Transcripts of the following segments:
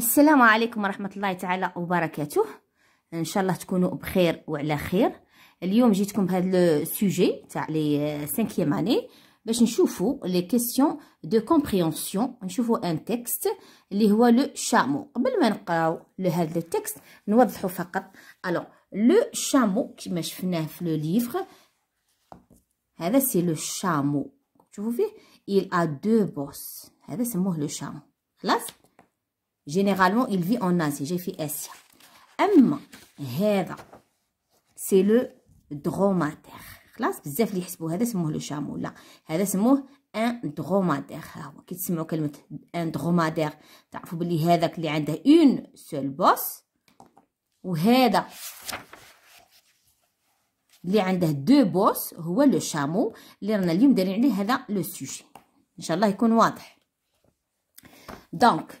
السلام عليكم ورحمة الله تعالى وبركاته ان شاء الله تكونوا بخير وعلى خير اليوم جيتكم بهذا السوجي تاع لي سانكيام اني باش نشوفوا لي كيسيون دو كومبريونسيون نشوفوا ان تكست اللي هو لو شامو قبل ما نقراو لهذا التكست نوضحوا فقط الو لو شامو كما شفناه في لو ليفغ هذا سي لو شامو شوفوا فيه il a deux bosses هذا سموه لو شامو خلاص Généralement, il vit en Asie. J'ai fait Asia. Amma, هذا سي لو دروماتير خلاص بزاف اللي يحسبوا هذا سموه لو شامو لا هذا سموه ان دروماتير ها هو كي تسمعوا كلمه ان دروماتير تعرفوا بلي هذاك اللي عنده اون سول بوس وهذا اللي عنده دو بوس هو لو شامو اللي رانا اليوم دايرين عليه هذا لو سوجي ان شاء الله يكون واضح دونك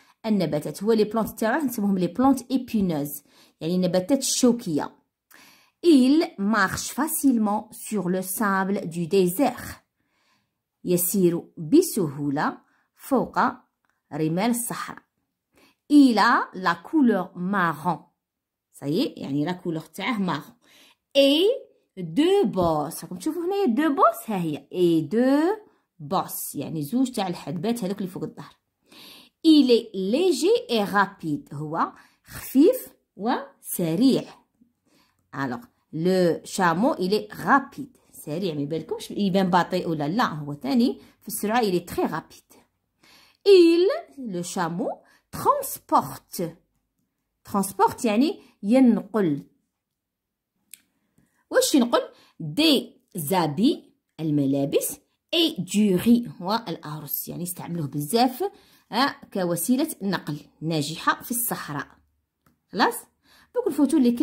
Les plantes لي بلانت تاعه نسموهم لي il marche facilement sur le sable du désert يسير il a la couleur marron ça y est la couleur terre marron et deux bosses راكم تشوفوا هنايا deux bosses hein, et deux bosses. يعني il est léger et rapide. Alors, le chameau, il est rapide. سريع ما بالكمش يبان بطيء ولا لا هو ثاني في il est très rapide. Il, le chameau, transporte. Transporte يعني ينقل. واش ينقل؟ دي زابي الملابس اي riz. هو الارز يعني يستعملوه بزاف donc faut les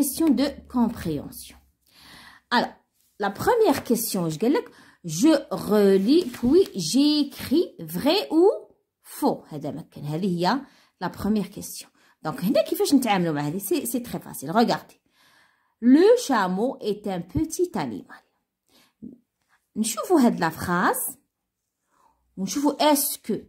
la première question je je relis oui j'écris vrai ou faux la première question donc c'est très facile Regardez. le chameau est un petit animal che de la phrase che vous ce que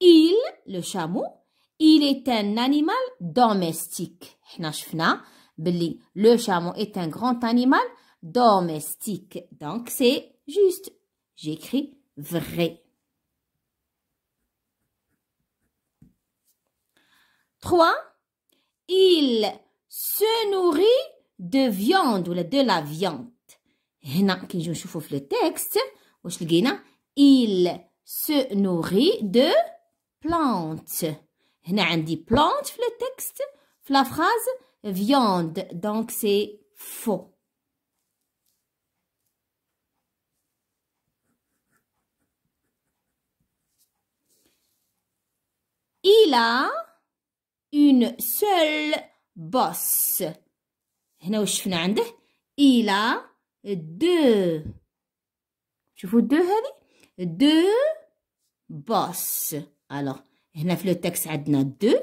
Il, le chameau, il est un animal domestique. Le chameau est un grand animal domestique. Donc, c'est juste. J'écris vrai. 3. Il se nourrit de viande ou de la viande. le texte, il se nourrit de plante هنا plante le texte la phrase viande donc c'est faux il a une seule bosse On il a deux vous deux hein? deux bosses alors, le texte deux.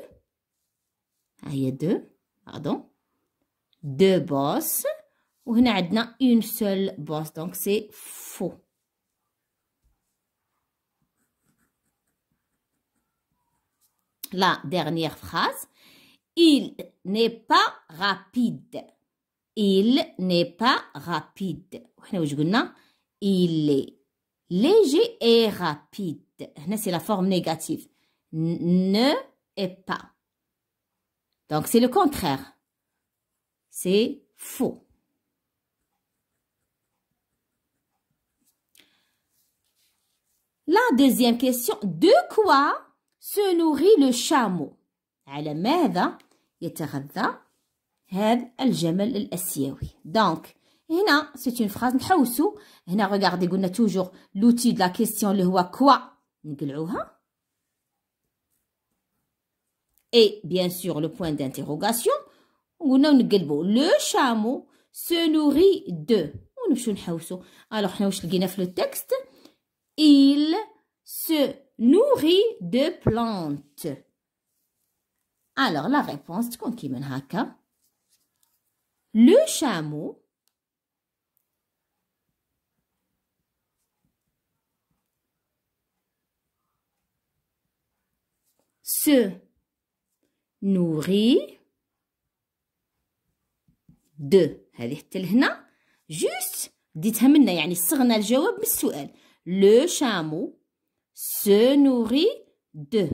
Il y a deux. Pardon. Deux bosses. Et il y une seule bosse. Donc, c'est faux. La dernière phrase. Il n'est pas rapide. Il n'est pas rapide. Il est léger et rapide c'est la forme négative. Ne est pas. Donc, c'est le contraire. C'est faux. La deuxième question, de quoi se nourrit le chameau Donc, c'est une phrase. الجمل الاسيوي دونك هنا une regardez toujours l'outil de la question le quoi et bien sûr le point d'interrogation le chameau se nourrit de alors le texte dans le texte. il se nourrit de plantes alors la réponse تكون le chameau se nourrit de هذه حتى لهنا جوست ديتها منا يعني صغنا الجواب من السؤال لو شامو se nourrit دو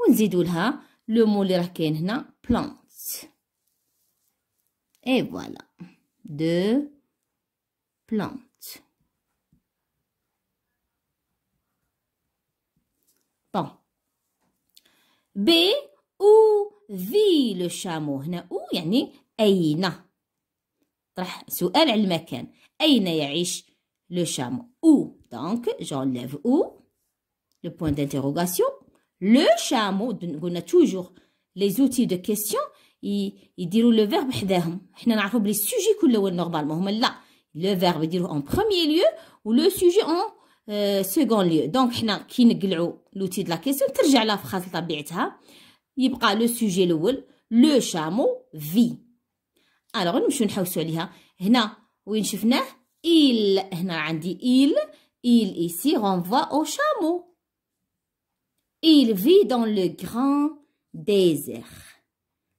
ونزيدو لها لو مو اللي راه كاين هنا بلانت اي فوالا دو بلانت B où vit le chameau هنا où يعني أين طرح سؤال على المكان أين يعيش le chameau où donc j'enlève O. le point d'interrogation le chameau on a toujours les outils de question diront le verbe حداهم حنا نعرفوا بلي السوجي كله هو normalement هما لا le verbe dit en premier lieu ou le sujet en Second lieu. donc حنا كي نقلعوا لوتي د لا كيسيون ترجع لها في le طبيعتها يبقى لو سوجي الاول لو شامو في الوغ نمشيو نحوسوا عليها هنا وين il هنا عندي il il ici renvoie au chameau il vit dans le grand désert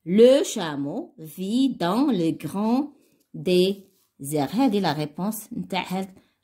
le chameau vit dans le grand désert هذه la réponse نتاع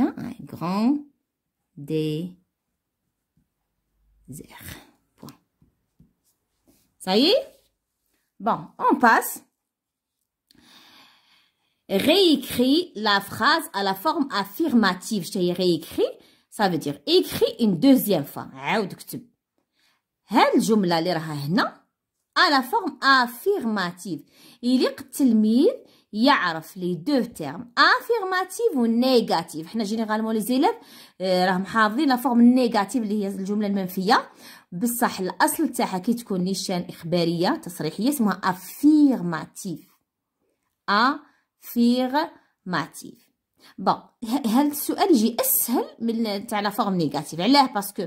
un grand désert. Point. Ça y est Bon, on passe. Réécris la phrase à la forme affirmative. J'ai réécrit. Ça veut dire écrit une deuxième fois. Ah, à la اللي à هنا forme affirmative il يليق التلميذ يعرف لي دو تيرم افيرماتيف ونيجاتيف حنا جينيرالمون لي زيلف آه، راهم حافظين لا فورم نيجاتيف اللي هي الجمله المنفيه بصح الاصل تاعها كي تكون نيشان اخباريه تصريحيه اسمها افيرماتيف افيرماتيف بون هذا السؤال يجي اسهل من تاع لا فورم نيجاتيف علاه باسكو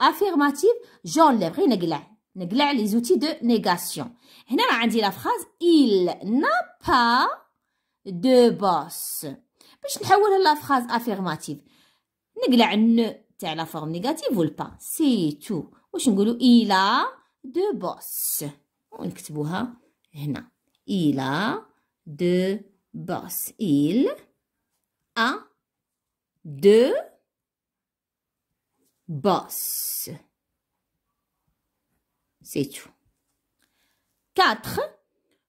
افيرماتيف جون ليف غير نقلع nous les outils de négation. Ici on dit la phrase il n'a pas de boss. Puis je vais la phrase affirmative. Nous ne » dire la forme négative. le « pas. C'est tout. Puis je il a de boss. On écrit ici. Il a de boss. Il a de boss. C'est tout. 4.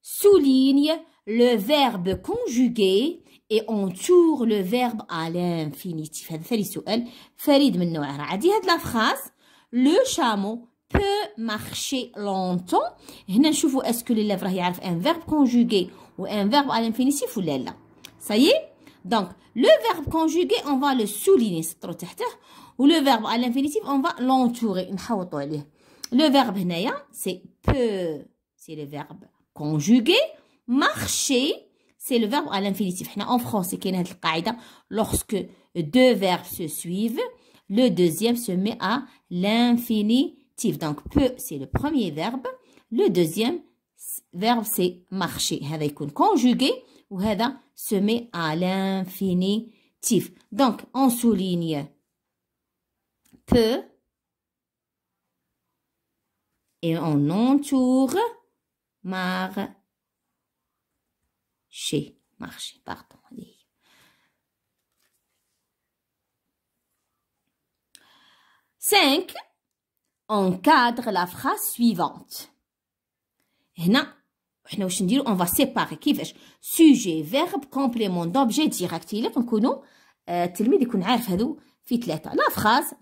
Souligne le verbe conjugué et entoure le verbe à l'infinitif. la phrase. Le chameau peut marcher longtemps. est-ce que l'élève a un verbe conjugué ou un verbe à l'infinitif ou là Ça y est Donc, le verbe conjugué, on va le souligner. Ou le verbe à l'infinitif, on va l'entourer. Le verbe c'est peu, c'est le verbe conjugué. Marcher, c'est le verbe à l'infinitif. En français, lorsque deux verbes se suivent, le deuxième se met à l'infinitif. Donc, peu, c'est le premier verbe. Le deuxième verbe, c'est marcher. Avec une conjugué ou se met à l'infinitif. Donc, on souligne peu, et on entoure marché. Marché, pardon. Cinq, on cadre la phrase suivante. Et non. On va séparer qui sujet, verbe, complément d'objet direct. Il euh, a un connu. La phrase,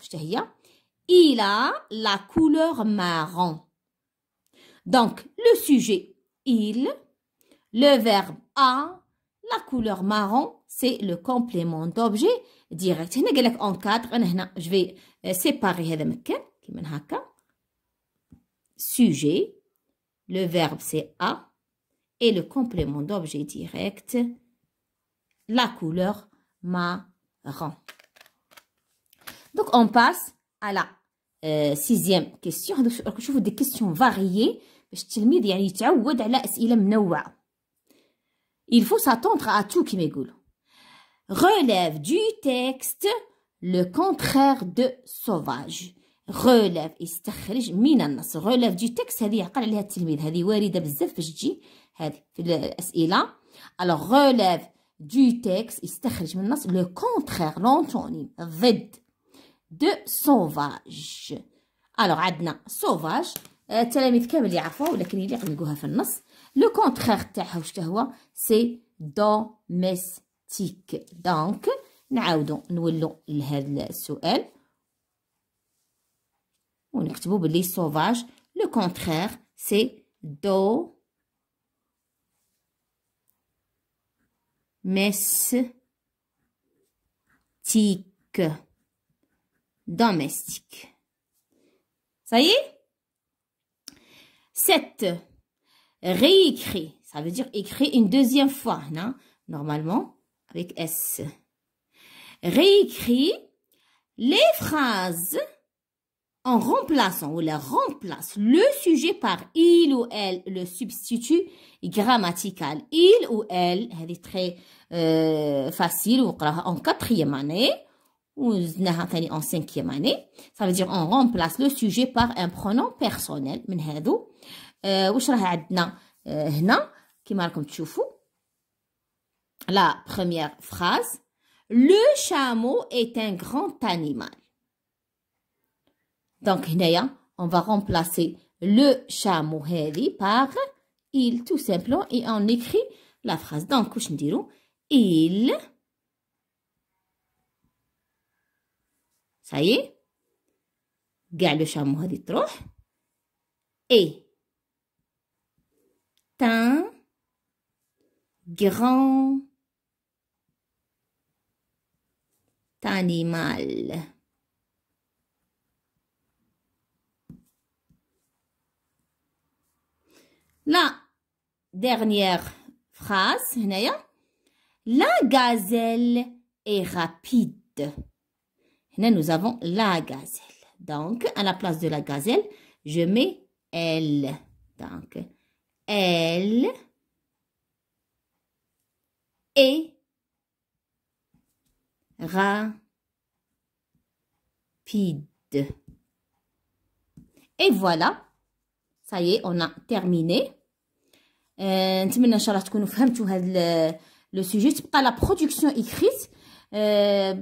il a la couleur marron. Donc, le sujet il, le verbe a, la couleur marron, c'est le complément d'objet direct. je vais euh, séparer Sujet, le verbe c'est a, et le complément d'objet direct, la couleur marron. Donc, on passe à la euh, sixième question. je vous des questions variées. باش التلميذ يعني يتعود على اسئله منوعه il faut s'attendre à tout كما يقولوا relève du texte le contraire de sauvage غولف يستخرج من النص غولف دي تكس هذه يعقل عليها التلميذ هذه وارده بزاف باش تجي هذه في الاسئله الوغ غولف دو تكس يستخرج من النص لو كونترير لونتونيم ضد دو سوفاج الوغ عندنا سوفاج التلاميذ كامل يعرفوها ولكن اللي غنلقوها في النص لو كونترير تاعها واش هو سي دوميستيك دونك نعاودو نولو لهذا السؤال ونكتبو بلي سوفاج لو كونترير سي دو مس تيك دوميستيك صحيح 7. Réécrit. Ça veut dire écrit une deuxième fois, non? Normalement, avec S. Réécrit les phrases en remplaçant ou la remplace le sujet par il ou elle, le substitut grammatical. Il ou elle, elle est très euh, facile, en quatrième année en cinquième année. Ça veut dire on remplace le sujet par un pronom personnel. La première phrase. Le chameau est un grand animal. Donc on va remplacer le chameau par il tout simplement et on écrit la phrase. Donc واش il Il Ça y est. est شامو هادي تروح Et. un grand animal La dernière phrase la gazelle est rapide nous avons la gazelle. Donc, à la place de la gazelle, je mets elle. Donc, elle est rapide. Et voilà, ça y est, on a terminé. نتمنى euh, nous شاء tout le sujet. le la production écrite, euh,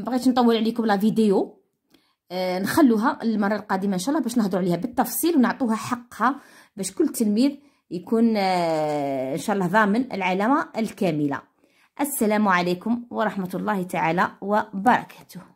بغيت نطول عليكم لا فيديو آه نخلوها المره القادمه ان شاء الله باش نهضروا عليها بالتفصيل ونعطوها حقها باش كل تلميذ يكون آه ان شاء الله ضامن العلامه الكامله السلام عليكم ورحمه الله تعالى وبركاته